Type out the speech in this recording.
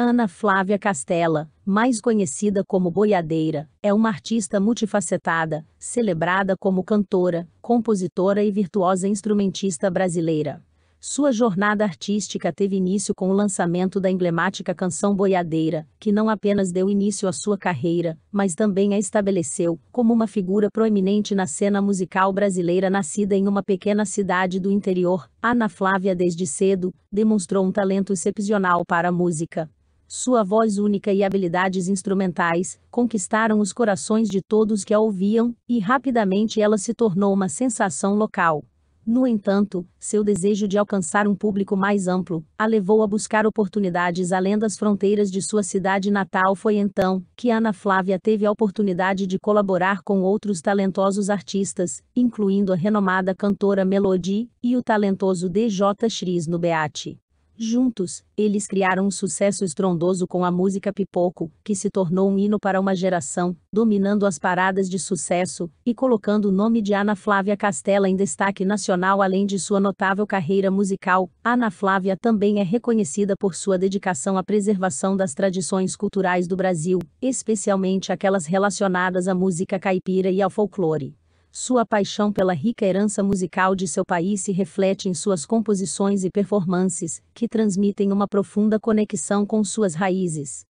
Ana Flávia Castela, mais conhecida como Boiadeira, é uma artista multifacetada, celebrada como cantora, compositora e virtuosa instrumentista brasileira. Sua jornada artística teve início com o lançamento da emblemática canção Boiadeira, que não apenas deu início à sua carreira, mas também a estabeleceu como uma figura proeminente na cena musical brasileira nascida em uma pequena cidade do interior. Ana Flávia desde cedo demonstrou um talento excepcional para a música sua voz única e habilidades instrumentais conquistaram os corações de todos que a ouviam, e rapidamente ela se tornou uma sensação local. No entanto, seu desejo de alcançar um público mais amplo a levou a buscar oportunidades além das fronteiras de sua cidade natal. Foi então que Ana Flávia teve a oportunidade de colaborar com outros talentosos artistas, incluindo a renomada cantora Melody e o talentoso DJ Chris Nubeati. Juntos, eles criaram um sucesso estrondoso com a música Pipoco, que se tornou um hino para uma geração, dominando as paradas de sucesso e colocando o nome de Ana Flávia Castela em destaque nacional além de sua notável carreira musical. Ana Flávia também é reconhecida por sua dedicação à preservação das tradições culturais do Brasil, especialmente aquelas relacionadas à música caipira e ao folclore. Sua paixão pela rica herança musical de seu país se reflete em suas composições e performances, que transmitem uma profunda conexão com suas raízes.